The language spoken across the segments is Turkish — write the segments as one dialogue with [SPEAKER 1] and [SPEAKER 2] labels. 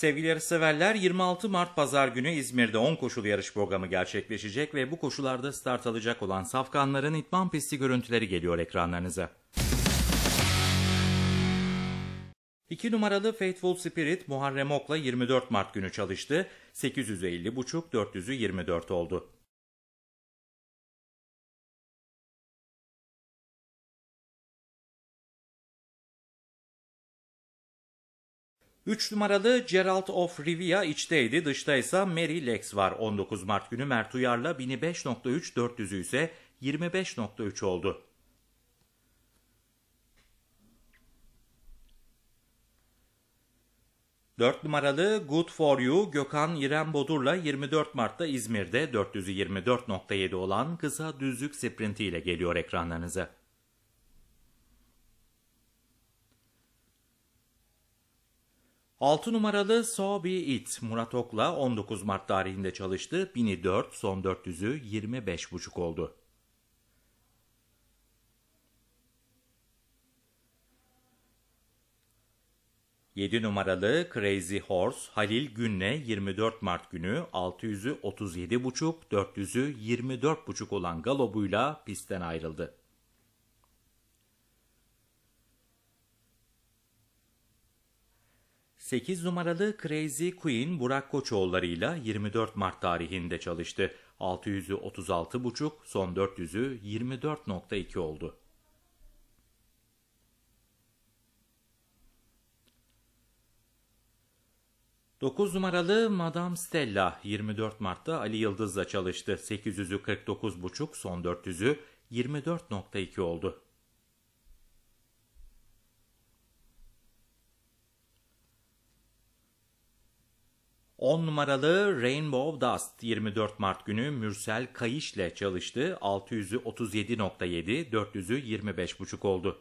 [SPEAKER 1] Sevgili severler 26 Mart Pazar günü İzmir'de 10 koşulu yarış programı gerçekleşecek ve bu koşularda start alacak olan safkanların itman pisti görüntüleri geliyor ekranlarınıza. 2 numaralı Faithful Spirit Muharrem Ok'la 24 Mart günü çalıştı. 850.5 400'ü 24 oldu. 3 numaralı Gerald of Rivia içteydi, dışta ise Mary Lex var. 19 Mart günü Mert Uyar'la 1005.3 400'ü ise 25.3 oldu. Dört numaralı Good For You Gökhan İrem Bodur'la 24 Mart'ta İzmir'de 424.7 olan kısa düzlük sprintiyle geliyor ekranlarınıza. 6 numaralı So Be It Murat Ok'la 19 Mart tarihinde çalıştı. 1004 son 400'ü buçuk oldu. Yedi numaralı Crazy Horse Halil Günle 24 Mart günü 600'ü 37,5, 400'ü 24,5 olan galobuyla pistten ayrıldı. 8 numaralı Crazy Queen Burak Koçoğulları'yla 24 Mart tarihinde çalıştı. 636.5 son 400'ü 24.2 oldu. Dokuz numaralı Madame Stella 24 Mart'ta Ali Yıldız'la çalıştı. 849.5 son 400'ü 24.2 oldu. 10 numaralı Rainbow Dust 24 Mart günü Mürsel Kayış ile çalıştı. 600'ü 37.7, 400'ü 25.5 oldu.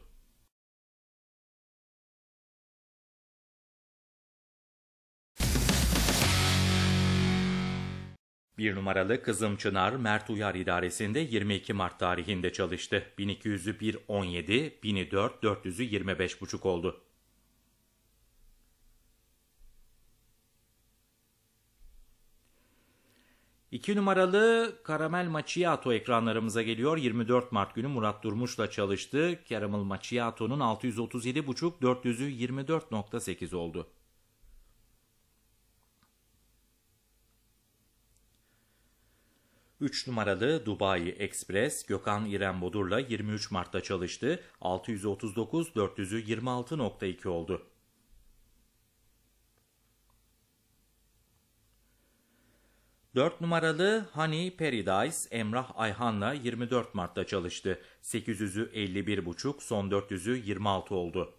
[SPEAKER 1] Bir numaralı Kızım Çınar Mert Uyar idaresinde 22 Mart tarihinde çalıştı. 1200'ü 1.17, 1004, 400'ü 25.5 oldu. 2 numaralı Karamel Macchiato ekranlarımıza geliyor. 24 Mart günü Murat Durmuş'la çalıştı. Caramel Macchiato'nun 637,5 400'ü 24.8 oldu. Üç numaralı Dubai Express Gökhan İrem Bodur'la 23 Mart'ta çalıştı. 639 400'ü 26.2 oldu. 4 numaralı Honey Paradise Emrah Ayhan'la 24 Mart'ta çalıştı. 800'ü 51,5, son 400'ü 26 oldu.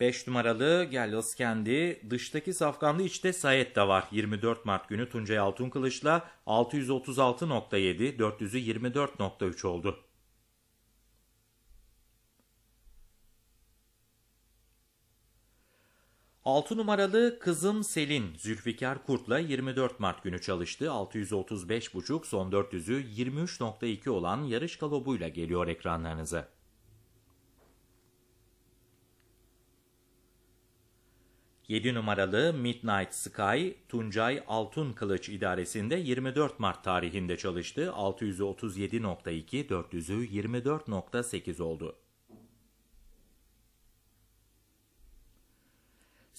[SPEAKER 1] Beş numaralı Gellos Kendi, dıştaki safkanlı içte Sayet de var. 24 Mart günü Tuncay Altınkılıç'la 636.7, 400'ü 24.3 oldu. 6 numaralı kızım Selin Zülfikar Kurt'la 24 Mart günü çalıştı. 635,5 son 400'ü 23.2 olan yarış kalobuyla geliyor ekranlarınıza. Yedi numaralı Midnight Sky, Tuncay Altın Kılıç idaresinde 24 Mart tarihinde çalıştı. 637.2, 400'ü 24.8 oldu.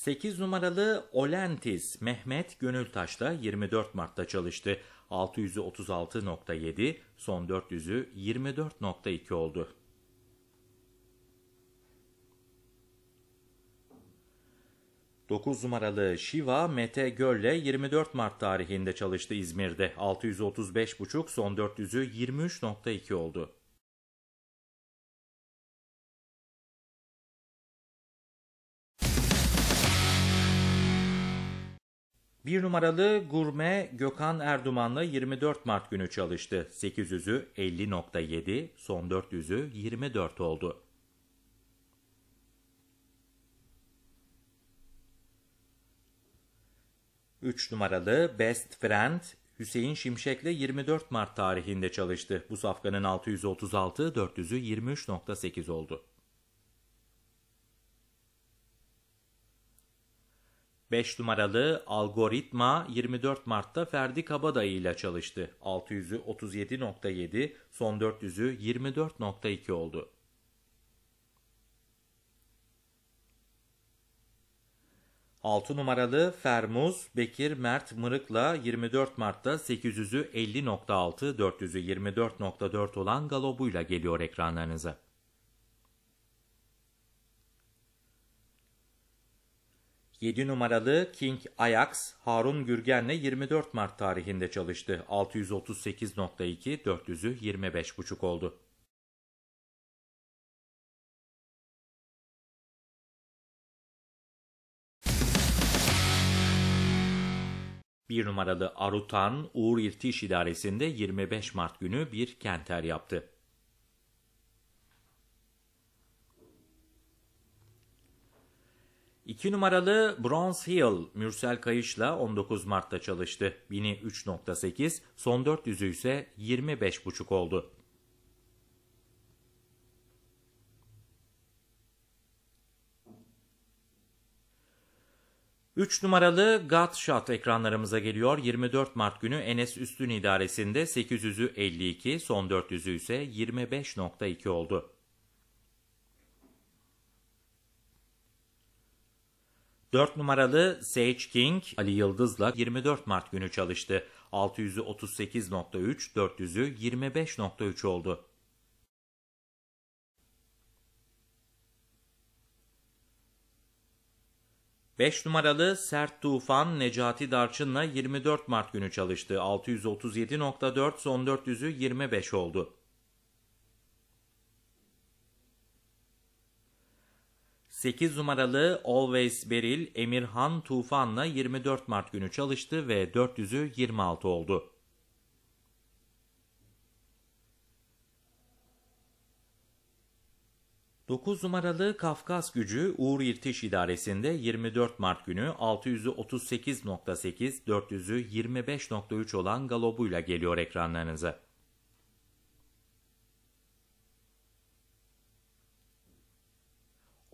[SPEAKER 1] 8 numaralı Olentis Mehmet Gönültaş'la 24 Mart'ta çalıştı. 636.7 son 400'ü 24.2 oldu. Dokuz numaralı Shiva Mete Göl'le 24 Mart tarihinde çalıştı İzmir'de. 635.5 son 400'ü 23.2 oldu. Bir numaralı gurme Gökhan Erdumanlı 24 Mart günü çalıştı. 800'ü 50.7, son 400'ü 24 oldu. Üç numaralı Best Friend Hüseyin Şimşek'le 24 Mart tarihinde çalıştı. Bu safkanın 636, 400'ü 23.8 oldu. 5 numaralı Algoritma 24 Mart'ta Ferdi Kabadayı ile çalıştı. 600'ü 37.7, son 400'ü 24.2 oldu. Altı numaralı Fermuz Bekir Mert Mırık'la 24 Mart'ta 800'ü 50.6, 400'ü 24.4 olan galobuyla geliyor ekranlarınıza. 7 numaralı King Ajax Harun Gürgen'le 24 Mart tarihinde çalıştı. 638.2 400'ü 25.5 oldu. Bir numaralı Arutan Uğur İrtiş idaresinde 25 Mart günü bir kenter yaptı. 2 numaralı Bronze Hill Mürsel Kayış'la 19 Mart'ta çalıştı. 3.8. son 400'ü ise 25.5 oldu. Üç numaralı Godshot ekranlarımıza geliyor. 24 Mart günü Enes Üstün idaresinde 800'ü 52, son 400'ü ise 25.2 oldu. 4 numaralı Sage King Ali Yıldız'la 24 Mart günü çalıştı. 638.3 400'ü 25.3 oldu. Beş numaralı Sert Tufan Necati Darçın'la 24 Mart günü çalıştı. 637.4 son 400'ü 25 oldu. 8 numaralı Always Beril Emirhan Tufan'la 24 Mart günü çalıştı ve 400'ü 26 oldu. Dokuz numaralı Kafkas gücü Uğur İrtiş idaresinde 24 Mart günü 600'ü 38.8, 400'ü 25.3 olan galobuyla geliyor ekranlarınıza.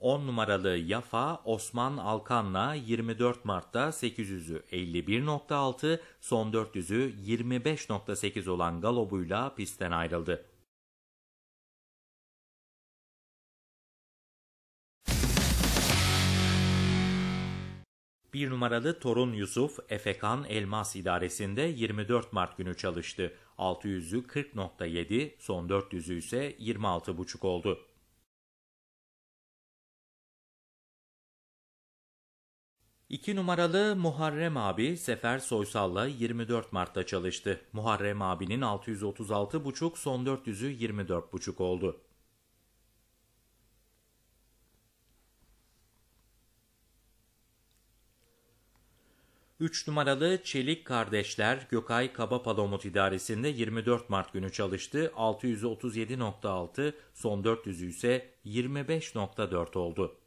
[SPEAKER 1] 10 numaralı Yafa Osman Alkan'la 24 Mart'ta 800'ü 51.6, son 400'ü 25.8 olan Galobu'yla pistten ayrıldı. Bir numaralı torun Yusuf, Efekan Elmas idaresinde 24 Mart günü çalıştı. 600'ü 40.7, son 400'ü ise 26.5 oldu. İki numaralı Muharrem abi Sefer Soysal'la 24 Mart'ta çalıştı. Muharrem abinin 636,5 son 400'ü 24,5 oldu. Üç numaralı Çelik Kardeşler Gökay Kabapalomut idaresinde 24 Mart günü çalıştı. 637.6 son 400'ü ise 25.4 oldu.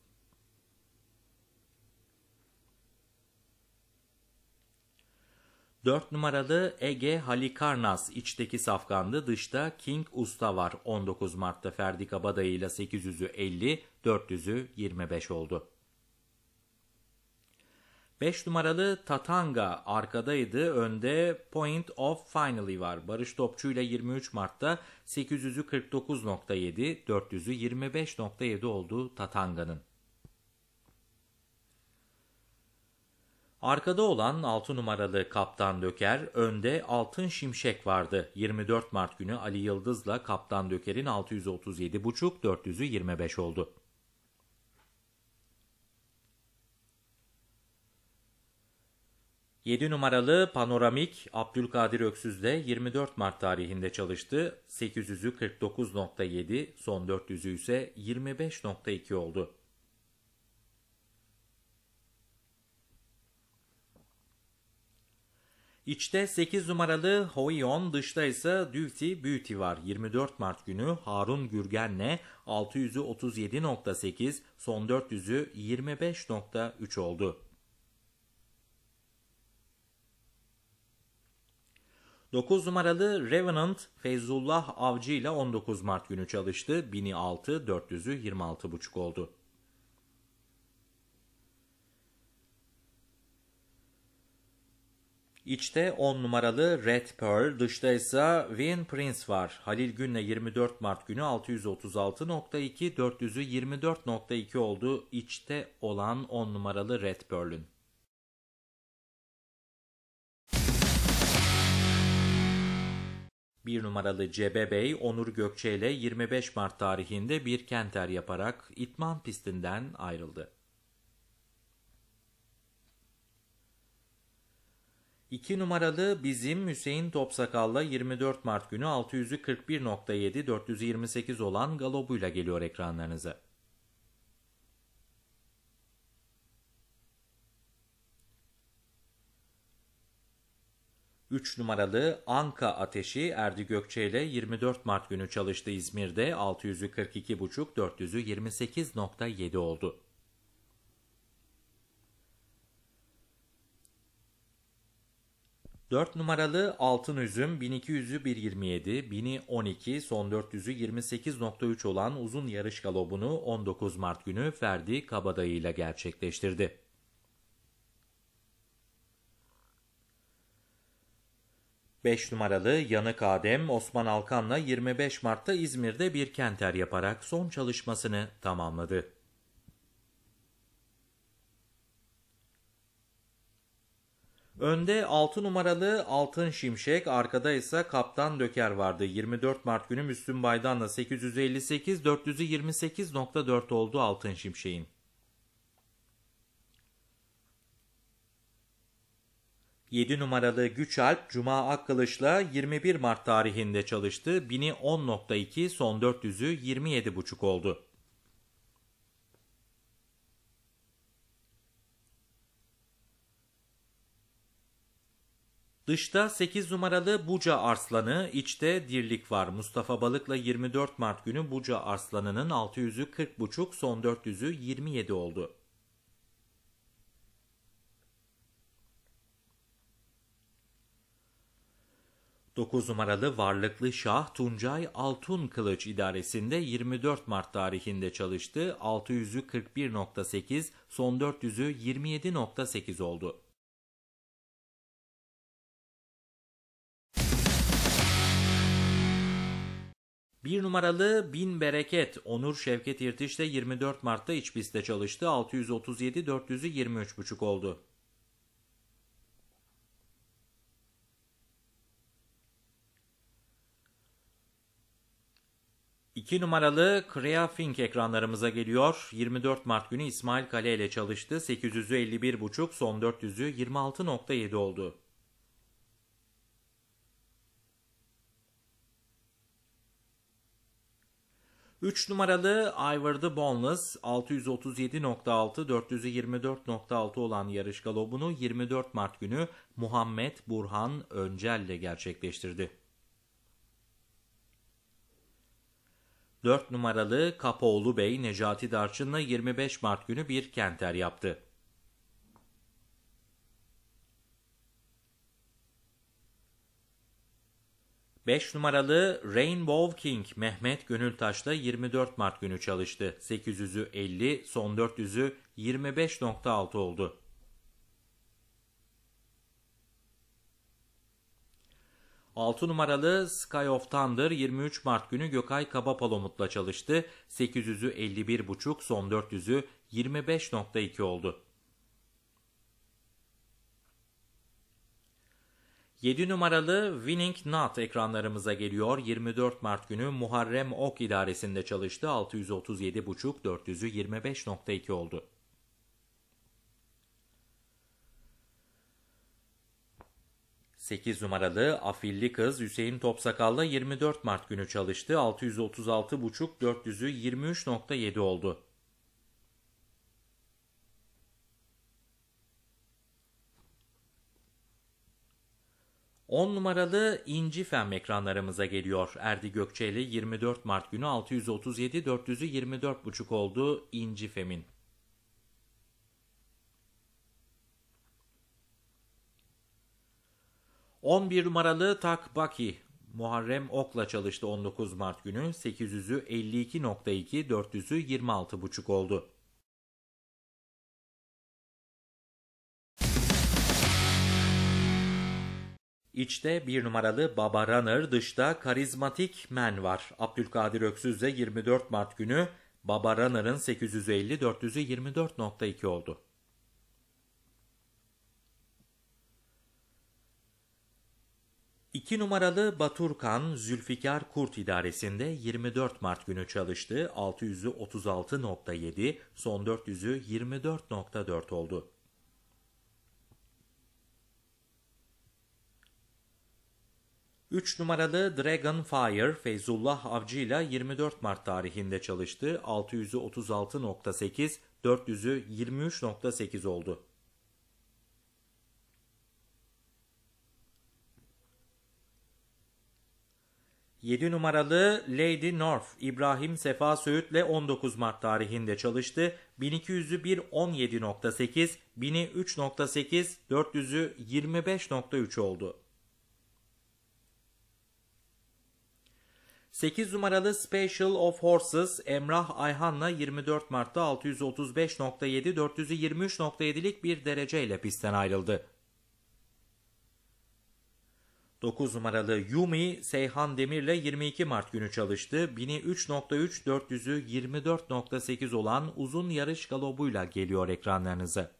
[SPEAKER 1] 4 numaralı Ege Halikarnas içteki safkandı dışta King Usta var 19 Mart'ta Ferdi Kabadayı ile 800'ü 50, 400'ü 25 oldu. 5 numaralı Tatanga arkadaydı. Önde Point of Finally var. Barış Topçu ile 23 Mart'ta 800'ü 49.7, 400'ü 25.7 oldu Tatanga'nın. Arkada olan 6 numaralı Kaptan Döker, önde Altın Şimşek vardı. 24 Mart günü Ali Yıldız'la Kaptan Döker'in 637,5 400'ü 25 oldu. Yedi numaralı panoramik Abdülkadir Öksüz de 24 Mart tarihinde çalıştı. 800'ü 49.7, son 400'ü ise 25.2 oldu. İçte 8 numaralı Hoyon, dışta ise Duty Beauty var. 24 Mart günü Harun Gürgen'le 600'ü 37.8, son 400'ü 25.3 oldu. Dokuz numaralı Revenant Feyzullah Avcı ile 19 Mart günü çalıştı. 1006, 400'ü 26.5 oldu. İçte 10 numaralı Red Pearl, dışta ise Win Prince var. Halil Gün'le 24 Mart günü 636.2, 400'ü 24.2 oldu içte olan 10 numaralı Red Pearl'ün. Bir numaralı Cebe Bey, Onur Gökçe ile 25 Mart tarihinde bir kenter yaparak İtman pistinden ayrıldı. 2 numaralı bizim Hüseyin Topsakal'la 24 Mart günü 641.7 428 olan galobuyla geliyor ekranlarınıza. Üç numaralı Anka Ateşi Erdi Gökçe ile 24 Mart günü çalıştı İzmir'de 642.5 428.7 oldu. 4 numaralı altın üzüm 1200'ü 1.27, 1000'i 12, son 400'ü 28.3 olan uzun yarış galobunu 19 Mart günü Ferdi Kabadayı ile gerçekleştirdi. Beş numaralı Yanık Adem Osman Alkan'la 25 Mart'ta İzmir'de bir kenter yaparak son çalışmasını tamamladı. Önde 6 numaralı Altın Şimşek, arkada ise Kaptan Döker vardı. 24 Mart günü Müslüm Baydan'la 858, 400'ü oldu Altın Şimşek'in. Yedi numaralı Güçalp, Cuma Akkılıç'la 21 Mart tarihinde çalıştı. 1010.2, son 400'ü 27.5 oldu. Dışta 8 numaralı Buca Arslanı, içte dirlik var. Mustafa Balık'la 24 Mart günü Buca Arslanı'nın 600'ü 40,5, son 400'ü 27 oldu. Dokuz numaralı varlıklı Şah Tuncay Altun Kılıç idaresinde 24 Mart tarihinde çalıştı. 600'ü 41.8, son 400'ü 27.8 oldu. Bir numaralı Bin Bereket Onur Şevket İrtiş de 24 Mart'ta iç pistte çalıştı. 637 400'ü 23,5 oldu. İki numaralı Krea Fink ekranlarımıza geliyor. 24 Mart günü İsmail Kale ile çalıştı. 851,5 son 400'ü 26.7 oldu. 3 numaralı Ivor the Boneless 637.6 424.6 olan yarış galobunu 24 Mart günü Muhammed Burhan Öncel ile gerçekleştirdi. 4 numaralı Kapoğlu Bey Necati Darçın'la 25 Mart günü bir kenter yaptı. 5 numaralı Rainbow King Mehmet Gönültaş'ta 24 Mart günü çalıştı. 800'ü 50, son 400'ü 25.6 oldu. Altı numaralı Sky of Thunder 23 Mart günü Gökay Kabapalomut'la çalıştı. 851.5 son 400'ü 25.2 oldu. 7 numaralı Winning Not ekranlarımıza geliyor. 24 Mart günü Muharrem Ok idaresinde çalıştı. 637,5 400'ü 25.2 oldu. Sekiz numaralı afilli kız Hüseyin Topsakal'la 24 Mart günü çalıştı. 636,5 400'ü 23.7 oldu. 10 numaralı İnci Fem ekranlarımıza geliyor. Erdi Gökçeli 24 Mart günü 637 400'ü 24.5 oldu İnci Fem'in. On bir numaralı Tak Baki Muharrem Ok'la çalıştı 19 Mart günü 800'ü 400'ü 26.5 oldu. İçte bir numaralı Baba Runner, dışta karizmatik men var. Abdülkadir Öksüz'de 24 Mart günü Baba Runner'ın 850 400'ü 24.2 oldu. İki numaralı Baturkan, Zülfikar Kurt idaresinde 24 Mart günü çalıştı. 600'ü 36.7, son 400'ü 24.4 oldu. 3 numaralı Dragon Fire Feyzullah Avcı ile 24 Mart tarihinde çalıştı. 636.8 36.8, 400'ü 23.8 oldu. Yedi numaralı Lady North İbrahim Sefa Söğüt'le 19 Mart tarihinde çalıştı. 1200'ü 1.17.8, 1000'i 3.8, 400'ü 25.3 oldu. 8 numaralı Special of Horses Emrah Ayhan'la 24 Mart'ta 635.7 423.7'lik bir dereceyle pistten ayrıldı. 9 numaralı Yumi Seyhan Demir'le 22 Mart günü çalıştı. 1003.3 400'ü 24.8 olan uzun yarış galobuyla geliyor ekranlarınıza.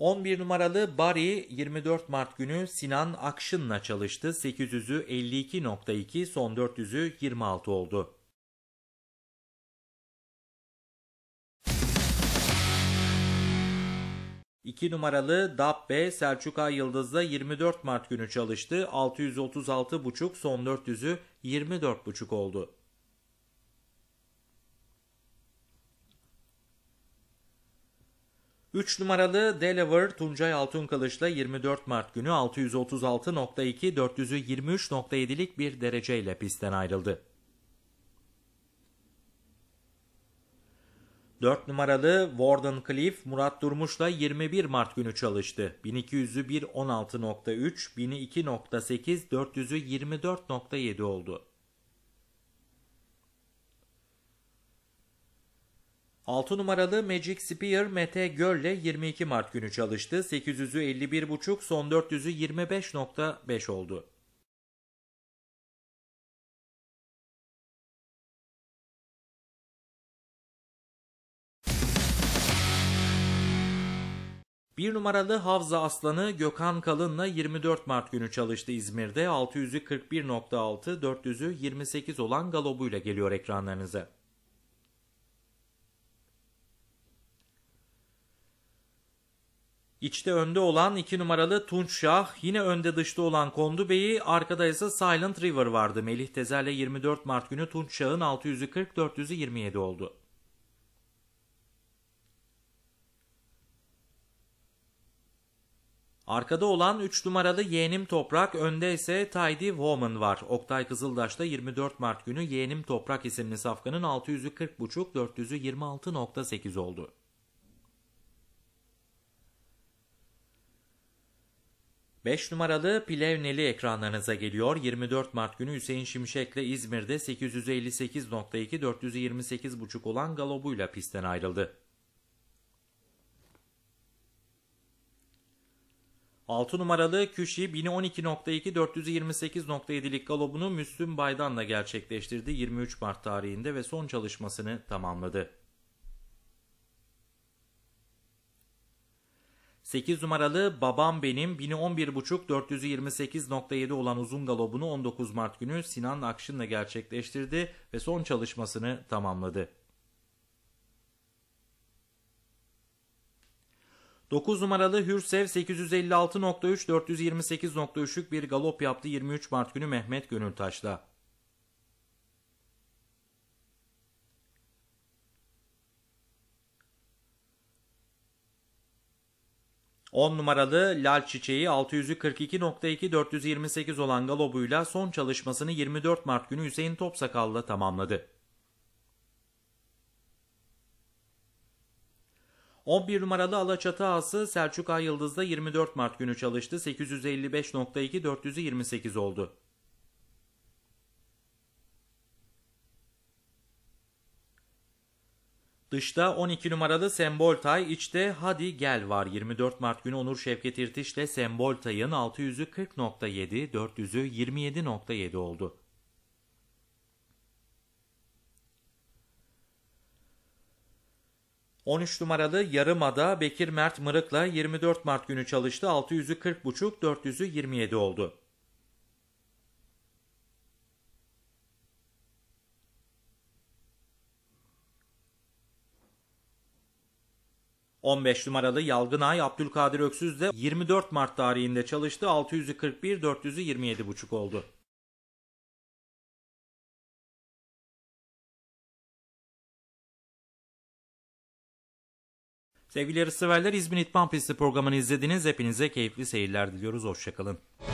[SPEAKER 1] 11 numaralı Bari 24 Mart günü Sinan Akşın'la çalıştı. 800'ü 52.2 son 400'ü 26 oldu. İki numaralı Dabbe Selçuk Ay Yıldız'da 24 Mart günü çalıştı. 636,5 son 400'ü 24,5 oldu. 3 numaralı Delaware Tuncay Altın Kılıç'la 24 Mart günü 636.2 423.7'lik bir dereceyle pistten ayrıldı. 4 numaralı Warden Cliff Murat Durmuş'la 21 Mart günü çalıştı. 1200'ü 1.16.3, 1002.8, 424.7 oldu. 6 numaralı Magic Spear Mete Göl'le 22 Mart günü çalıştı. 851.5 son 400'ü 25.5 oldu. Bir numaralı Havza Aslanı Gökhan Kalın'la 24 Mart günü çalıştı İzmir'de. 641.6 41.6, 400'ü 28 olan galobuyla geliyor ekranlarınıza. İçte önde olan 2 numaralı Tunç Şah, yine önde dışta olan Kondu Bey'i, arkada ise Silent River vardı. Melih Tezer'le 24 Mart günü Tunç Şah'ın 600'ü 400'ü 27 oldu. Arkada olan 3 numaralı Yeğenim Toprak, önde ise Tidy Woman var. Oktay Kızıldaş'ta 24 Mart günü Yeğenim Toprak isimli safkanın 600'ü 40.5, oldu. 5 numaralı Plevneli ekranlarınıza geliyor. 24 Mart günü Hüseyin Şimşek'le İzmir'de 858.2 428.5 olan galobuyla pistten ayrıldı. 6 numaralı Küşi 1012.2 428.7'lik galobunu Müslüm Baydan'la gerçekleştirdi 23 Mart tarihinde ve son çalışmasını tamamladı. 8 numaralı Babam Benim 1011.5 428.7 olan uzun galobunu 19 Mart günü Sinan Akşın'la gerçekleştirdi ve son çalışmasını tamamladı. 9 numaralı Hürsev 856.3 428.3'lük bir galop yaptı 23 Mart günü Mehmet Gönültaş'la. 10 numaralı Lal Çiçeği 642.2 428 olan galobuyla son çalışmasını 24 Mart günü Hüseyin Topsakal'la tamamladı. 11 numaralı Alaçatı ağası Selçuk Ay Yıldız'da 24 Mart günü çalıştı. 855.2 428 oldu. Dışta 12 numaralı Semboltay, içte Hadi Gel var. 24 Mart günü Onur Şevket İrtiş'le Semboltay'ın 600'ü 40.7, 400'ü 27.7 oldu. ...13 numaralı Yarımada Bekir Mert Mırık'la 24 Mart günü çalıştı. 600'ü 40.5, 400'ü 27 oldu. 15 numaralı Yalgın Ay Abdülkadir Öksüz de 24 Mart tarihinde çalıştı. 641 427 buçuk oldu. Sevgili yarışseverler İzmir İtman Pisti programını izlediniz. Hepinize keyifli seyirler diliyoruz. Hoşçakalın.